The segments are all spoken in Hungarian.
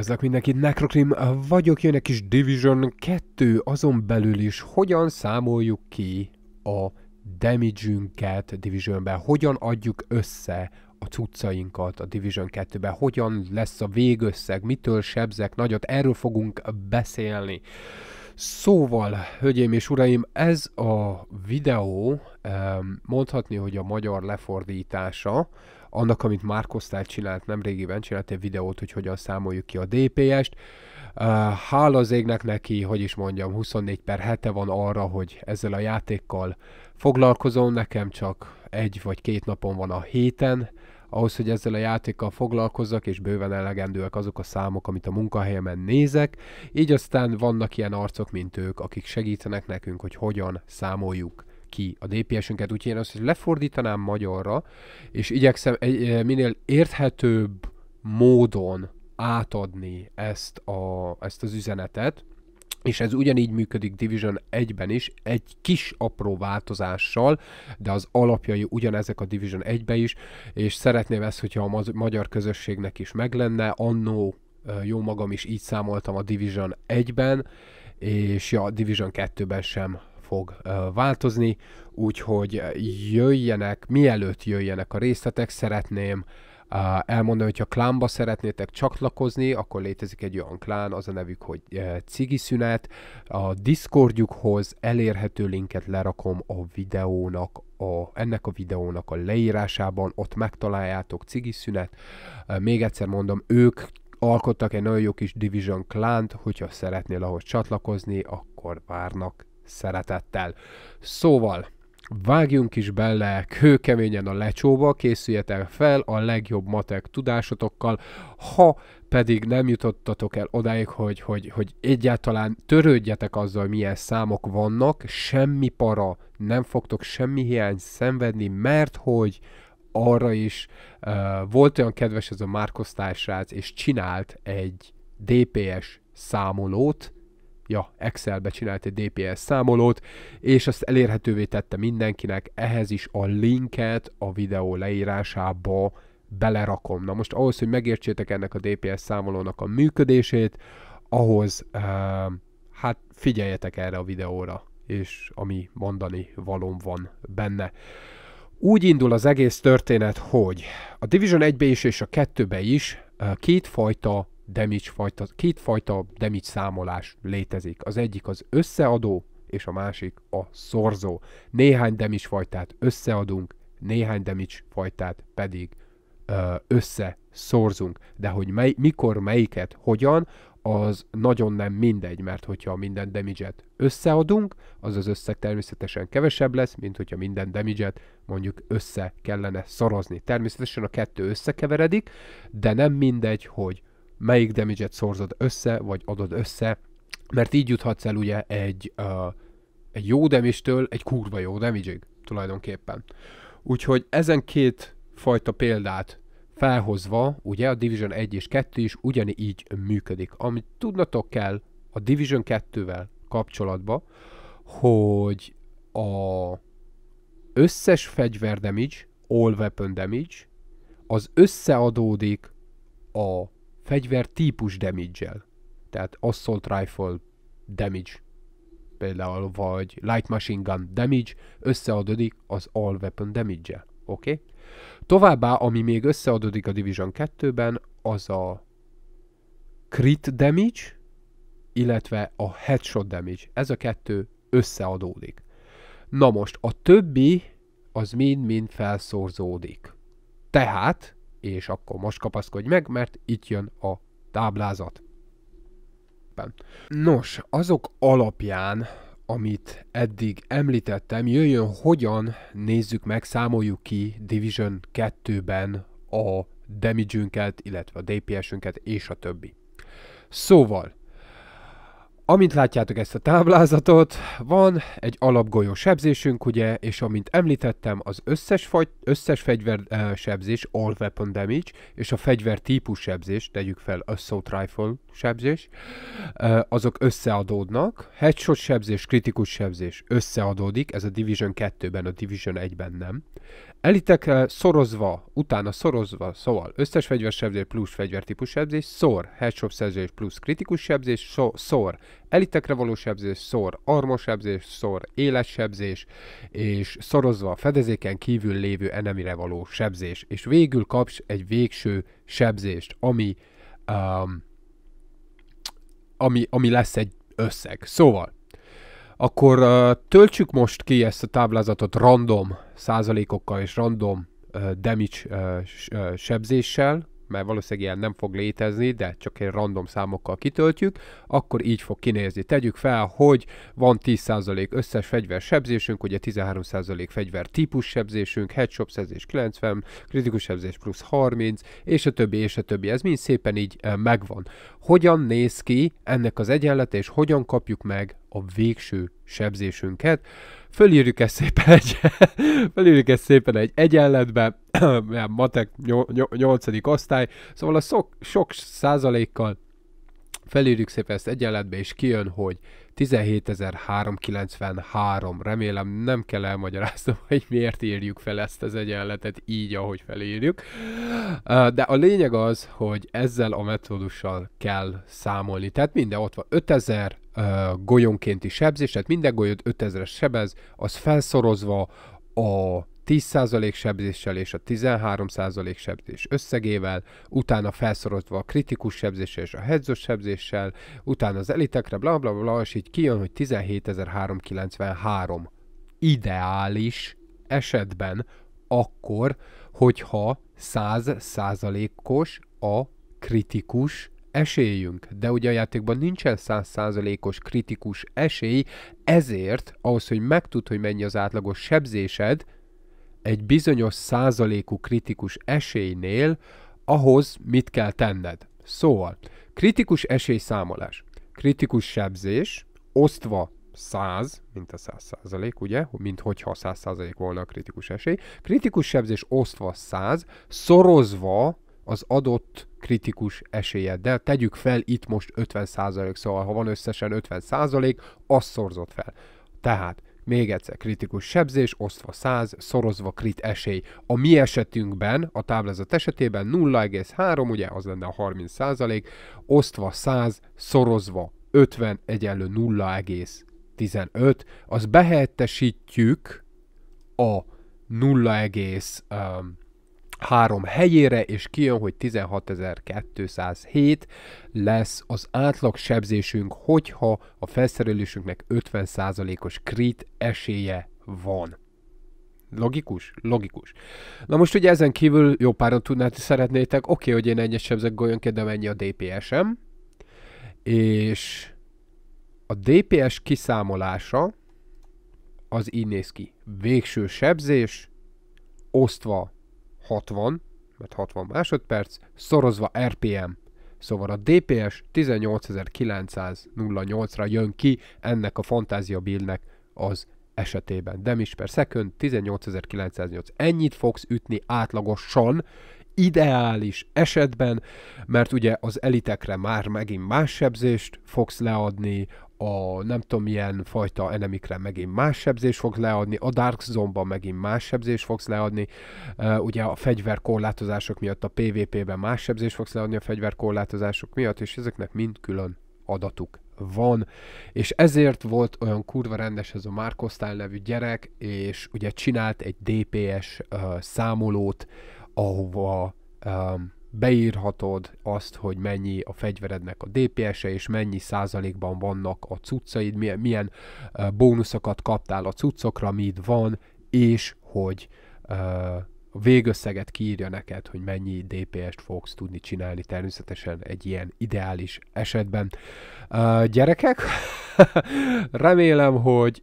Köszönöm mindenkit, Necrocrim vagyok, jön egy kis Division 2, azon belül is hogyan számoljuk ki a damage-ünket Divisionben, hogyan adjuk össze a cuccainkat a Division 2-ben, hogyan lesz a végösszeg, mitől sebzek nagyot, erről fogunk beszélni. Szóval, hölgyeim és uraim, ez a videó mondhatni, hogy a magyar lefordítása annak, amit már Kosztál csinált régiben, csinált egy videót, hogy hogyan számoljuk ki a DPS-t. Uh, hála az égnek neki, hogy is mondjam, 24 per hete van arra, hogy ezzel a játékkal foglalkozom, nekem csak egy vagy két napon van a héten, ahhoz, hogy ezzel a játékkal foglalkozzak, és bőven elegendőek azok a számok, amit a munkahelyemen nézek, így aztán vannak ilyen arcok, mint ők, akik segítenek nekünk, hogy hogyan számoljuk ki a DPS-ünket, úgyhogy én azt hogy lefordítanám magyarra, és igyekszem egy, eh, minél érthetőbb módon átadni ezt, a, ezt az üzenetet, és ez ugyanígy működik Division 1-ben is, egy kis apró változással, de az alapjai ugyanezek a Division 1-ben is, és szeretném ezt, hogyha a magyar közösségnek is meglenne, annó eh, jó magam is így számoltam a Division 1-ben, és ja, a Division 2-ben sem fog változni, úgyhogy jöjjenek, mielőtt jöjjenek a részletek, szeretném elmondani, hogyha klánba szeretnétek csatlakozni, akkor létezik egy olyan klán, az a nevük, hogy Cigi Szünet. A Discordjukhoz elérhető linket lerakom a videónak a, ennek a videónak a leírásában, ott megtaláljátok Cigi Szünet. Még egyszer mondom, ők alkottak egy nagyon jó kis Division klánt, hogyha szeretnél ahhoz csatlakozni, akkor várnak szeretettel. Szóval, vágjunk is bele kőkeményen a lecsóba, készüljetek fel a legjobb matek tudásotokkal, ha pedig nem jutottatok el odáig, hogy, hogy, hogy egyáltalán törődjetek azzal, milyen számok vannak, semmi para, nem fogtok semmi hiány szenvedni, mert hogy arra is uh, volt olyan kedves ez a Márkos és csinált egy DPS számolót, ja, Excelbe csinált egy DPS számolót, és azt elérhetővé tette mindenkinek, ehhez is a linket a videó leírásába belerakom. Na most ahhoz, hogy megértsétek ennek a DPS számolónak a működését, ahhoz uh, hát figyeljetek erre a videóra, és ami mondani valom van benne. Úgy indul az egész történet, hogy a Division 1-be is és a 2-be is uh, kétfajta damage fajta, két fajta damage számolás létezik. Az egyik az összeadó, és a másik a szorzó. Néhány damage fajtát összeadunk, néhány damage fajtát pedig összeszorzunk. De hogy mely, mikor melyiket, hogyan, az nagyon nem mindegy, mert hogyha minden damage összeadunk, az az összeg természetesen kevesebb lesz, mint hogyha minden damage mondjuk össze kellene szorozni. Természetesen a kettő összekeveredik, de nem mindegy, hogy melyik damage-et szorzod össze, vagy adod össze, mert így juthatsz el ugye egy, uh, egy jó damage egy kurva jó damage tulajdonképpen. Úgyhogy ezen két fajta példát felhozva, ugye a Division 1 és 2 is ugyanígy működik. Amit tudnatok kell a Division 2-vel kapcsolatba, hogy a összes fegyver damage, all weapon damage, az összeadódik a fegyver típus damage-el. Tehát assault rifle damage például, vagy light machine gun damage összeadódik az all weapon damage-el. Oké? Okay? Továbbá, ami még összeadódik a Division 2-ben, az a crit damage, illetve a headshot damage. Ez a kettő összeadódik. Na most, a többi az mind-mind felszorzódik. Tehát és akkor most kapaszkodj meg, mert itt jön a táblázat. Nos, azok alapján, amit eddig említettem, jöjjön hogyan nézzük meg, számoljuk ki Division 2-ben a damage illetve a DPS-ünket és a többi. Szóval, Amint látjátok ezt a táblázatot, van egy alapgolyó sebzésünk, ugye, és amint említettem, az összes, fagy, összes fegyver uh, sebzés, all weapon damage, és a fegyver típus sebzés, tegyük fel assault rifle sebzés, uh, azok összeadódnak. Headshot sebzés, kritikus sebzés összeadódik, ez a Division 2-ben, a Division 1-ben nem. Elitek szorozva, utána szorozva, szóval összes fegyversebzés plusz fegyvertípus sebzés, szor headshot sebzés plusz kritikus sebzés, szor elitekre való sebzés, szor armos szor éles sebzés, és szorozva a fedezéken kívül lévő enemire való sebzés. És végül kapsz egy végső sebzést, ami, um, ami, ami lesz egy összeg. Szóval, akkor uh, töltsük most ki ezt a táblázatot random százalékokkal és random uh, damage uh, uh sebzéssel, mert valószínűleg ilyen nem fog létezni, de csak egy random számokkal kitöltjük, akkor így fog kinézni. Tegyük fel, hogy van 10% összes fegyver sebzésünk, ugye 13% fegyver típus sebzésünk, headshot sebzés 90, kritikus sebzés plusz 30, és a többi, és a többi. Ez mind szépen így eh, megvan. Hogyan néz ki ennek az egyenlete, és hogyan kapjuk meg a végső sebzésünket? Fölírjuk ezt szépen egy, fölírjuk ezt szépen egy egyenletbe, matek 8. osztály, szóval a sok, sok százalékkal felírjuk szépen ezt egyenletbe, és kijön, hogy 17.393. Remélem nem kell elmagyaráznom, hogy miért írjuk fel ezt az egyenletet így, ahogy felírjuk. De a lényeg az, hogy ezzel a metódussal kell számolni. Tehát minden ott van 5000 golyonkénti sebzés, tehát minden golyót 5000-es sebez, az felszorozva a 10% sebzéssel és a 13% sebzés összegével, utána felszorozva a kritikus sebzéssel és a hedzos sebzéssel, utána az elitekre, bla bla bla, és így kijön, hogy 17.393 ideális esetben akkor, hogyha 100%-os a kritikus esélyünk, de ugye a játékban nincsen 100%-os kritikus esély, ezért ahhoz, hogy megtud, hogy mennyi az átlagos sebzésed, egy bizonyos százalékú kritikus esélynél ahhoz mit kell tenned. Szóval, kritikus esélyszámolás, kritikus sebzés, osztva 100, mint a 100 százalék, ugye, mint hogyha 100 százalék volna a kritikus esély, kritikus sebzés osztva 100, szorozva az adott kritikus esélyeddel. Tegyük fel itt most 50 százalék, szóval ha van összesen 50 százalék, azt szorzott fel. Tehát még egyszer, kritikus sebzés, osztva 100, szorozva krit esély. A mi esetünkben, a táblázat esetében 0,3, ugye az lenne a 30 százalék, osztva 100, szorozva 50 egyenlő 0,15, az behettesítjük a 0, um, három helyére, és kijön, hogy 16.207 lesz az átlag sebzésünk, hogyha a felszerelésünknek 50%-os krit esélye van. Logikus? Logikus. Na most ugye ezen kívül jó páron tudnátok, szeretnétek, oké, okay, hogy én egyes sebzek golyónként, de mennyi a DPS-em, és a DPS kiszámolása az így néz ki. Végső sebzés, osztva 60, mert 60 másodperc, szorozva RPM. Szóval a DPS 18908-ra jön ki ennek a fantázia billnek az esetében. Demis per second 18908. Ennyit fogsz ütni átlagosan, ideális esetben, mert ugye az elitekre már megint más sebzést fogsz leadni, a nem tudom milyen fajta enemikre megint más sebzés fogsz leadni, a Dark zone megint más sebzés fogsz leadni, uh, ugye a fegyverkorlátozások miatt a PvP-ben más sebzés fogsz leadni a fegyverkorlátozások miatt, és ezeknek mind külön adatuk van, és ezért volt olyan kurva rendes ez a Mark nevű gyerek, és ugye csinált egy DPS uh, számolót, ahova um, beírhatod azt, hogy mennyi a fegyverednek a DPS-e, és mennyi százalékban vannak a cuccaid, milyen, milyen uh, bónuszokat kaptál a cuccokra, mit van, és hogy uh, végösszeget kiírja neked, hogy mennyi DPS-t fogsz tudni csinálni természetesen egy ilyen ideális esetben. Uh, gyerekek, remélem, hogy,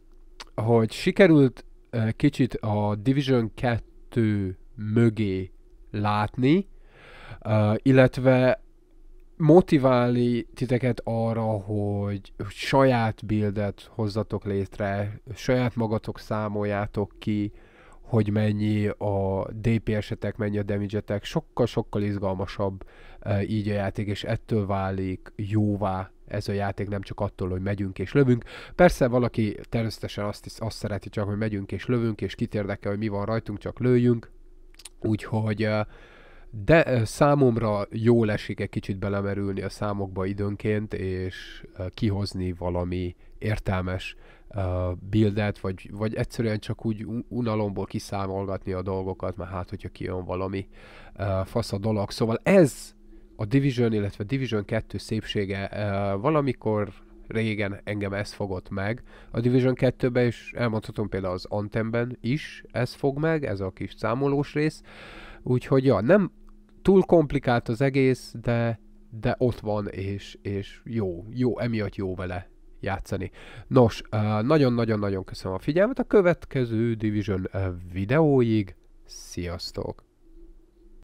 hogy sikerült uh, kicsit a Division 2 mögé látni, uh, illetve motiválni titeket arra, hogy saját bildet hozzatok létre, saját magatok számoljátok ki, hogy mennyi a DPS-etek, mennyi a damage-etek, sokkal-sokkal izgalmasabb uh, így a játék, és ettől válik jóvá ez a játék, nem csak attól, hogy megyünk és lövünk. Persze valaki természetesen azt, azt szereti csak, hogy megyünk és lövünk, és kit érdekel, hogy mi van rajtunk, csak lőjünk, Úgyhogy de számomra jó esik egy kicsit belemerülni a számokba időnként, és kihozni valami értelmes bildet, vagy, vagy egyszerűen csak úgy unalomból kiszámolgatni a dolgokat, mert hát, hogyha kijön valami fasz a dolog. Szóval ez a Division, illetve Division 2 szépsége valamikor, régen engem ez fogott meg. A Division 2-ben is elmondhatom például az Antemben is ez fog meg, ez a kis számolós rész. Úgyhogy ja, nem túl komplikált az egész, de, de ott van, és, és jó, jó, emiatt jó vele játszani. Nos, nagyon-nagyon-nagyon köszönöm a figyelmet, a következő Division videóig, sziasztok!